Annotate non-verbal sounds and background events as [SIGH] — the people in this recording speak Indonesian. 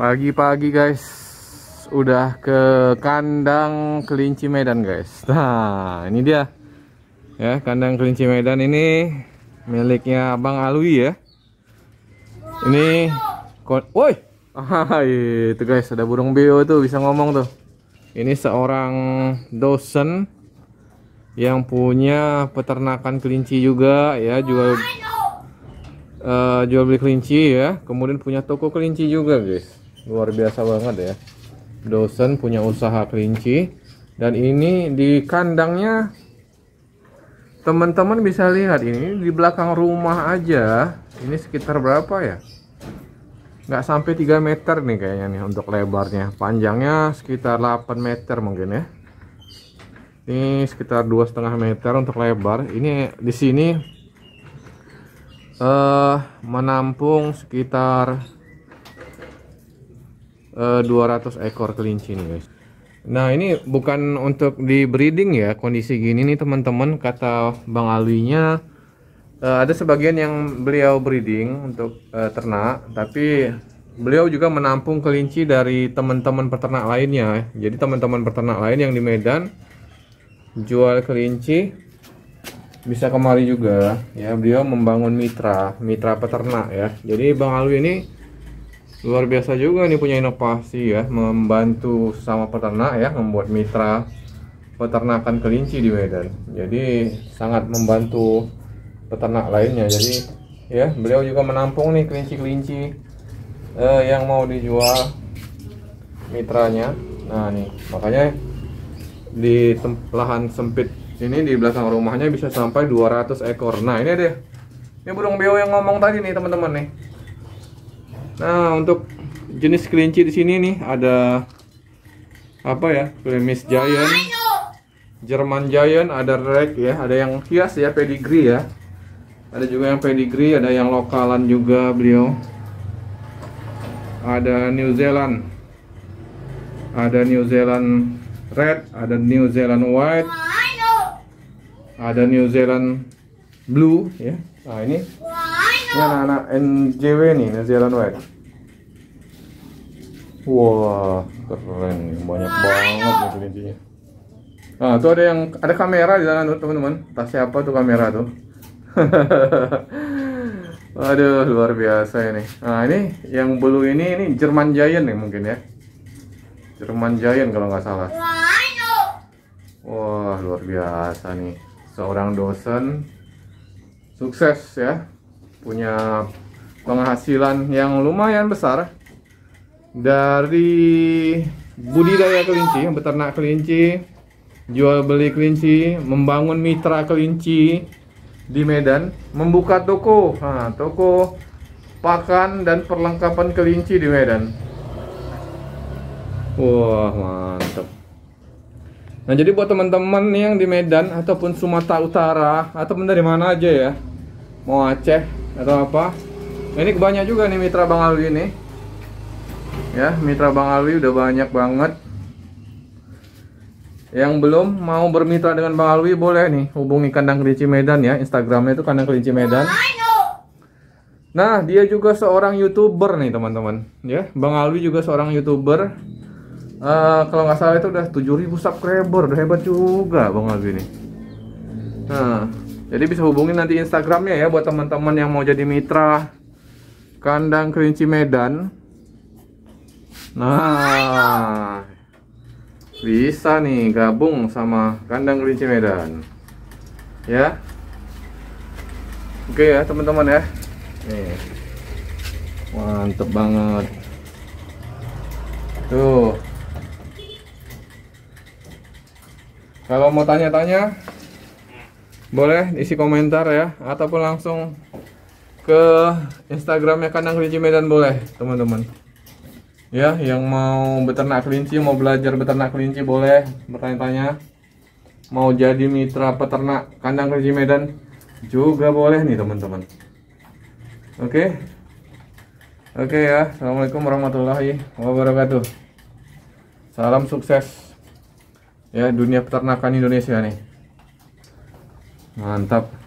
Pagi-pagi guys Udah ke kandang kelinci medan guys Nah ini dia Ya kandang kelinci medan ini Miliknya Abang Alwi ya Ini Woi ah, Itu guys ada burung beo itu bisa ngomong tuh Ini seorang dosen Yang punya peternakan kelinci juga ya Juga uh, eh, jual beli kelinci ya kemudian punya toko kelinci juga guys luar biasa banget ya dosen punya usaha kelinci dan ini di kandangnya teman-teman bisa lihat ini di belakang rumah aja ini sekitar berapa ya nggak sampai 3 meter nih kayaknya nih untuk lebarnya panjangnya sekitar 8 meter mungkin ya ini sekitar dua setengah meter untuk lebar ini di sini eh, menampung sekitar 200 eh, ekor kelinci nih guys Nah ini bukan untuk di breeding ya kondisi gini nih teman-teman kata Bang Alwinya uh, ada sebagian yang beliau breeding untuk uh, ternak tapi beliau juga menampung kelinci dari teman-teman peternak lainnya jadi teman-teman peternak lain yang di Medan jual kelinci bisa kemari juga ya beliau membangun mitra mitra peternak ya jadi Bang Alwi ini luar biasa juga nih punya inovasi ya membantu sama peternak ya membuat mitra peternakan kelinci di Medan jadi sangat membantu peternak lainnya jadi ya beliau juga menampung nih kelinci-kelinci eh, yang mau dijual mitranya nah nih makanya di lahan sempit ini di belakang rumahnya bisa sampai 200 ekor nah ini deh ini burung beo yang ngomong tadi nih teman-teman nih Nah, untuk jenis kelinci di sini nih ada apa ya? Flemish Giant, German Giant, ada rek ya, ada yang hias ya, pedigree ya. Ada juga yang pedigree, ada yang lokalan juga beliau. Ada New Zealand. Ada New Zealand Red, ada New Zealand White. Ada New Zealand Blue ya. Nah, ini ini anak-anak NJW nih, New White Wah, keren banyak banget nih kelincinya. Nah, itu ada yang ada kamera di sana tuh, teman-teman. Tas siapa tuh kamera tuh? [LAUGHS] Aduh, luar biasa ini. Nah, ini yang bulu ini ini Jerman Giant nih mungkin ya. Jerman Giant kalau nggak salah. Wah, luar biasa nih. Seorang dosen sukses ya punya penghasilan yang lumayan besar dari budidaya kelinci, beternak kelinci, jual beli kelinci, membangun mitra kelinci di Medan, membuka toko, nah, toko pakan dan perlengkapan kelinci di Medan. Wah mantap. Nah jadi buat teman-teman yang di Medan ataupun Sumatera Utara ataupun dari mana aja ya, mau Aceh atau apa ini banyak juga nih mitra Bang Alwi ini ya mitra Bang Alwi udah banyak banget yang belum mau bermitra dengan Bang Alwi boleh nih hubungi kandang kelinci Medan ya Instagramnya itu kandang kelinci Medan Nah dia juga seorang youtuber nih teman-teman ya Bang Alwi juga seorang youtuber uh, kalau nggak salah itu udah 7000 subscriber udah hebat juga Bang Alwi nih Nah jadi bisa hubungi nanti Instagramnya ya buat teman-teman yang mau jadi mitra kandang kerinci Medan. Nah, bisa nih gabung sama kandang kerinci Medan, ya. Oke ya teman-teman ya. Nih, mantep banget. Tuh. Kalau mau tanya-tanya, boleh isi komentar ya ataupun langsung ke Instagramnya kandang kelinci Medan boleh teman-teman ya yang mau beternak kelinci mau belajar beternak kelinci boleh bertanya-tanya mau jadi mitra peternak kandang kelinci Medan juga boleh nih teman-teman oke oke ya Assalamualaikum warahmatullahi wabarakatuh salam sukses ya dunia peternakan Indonesia nih Mantap.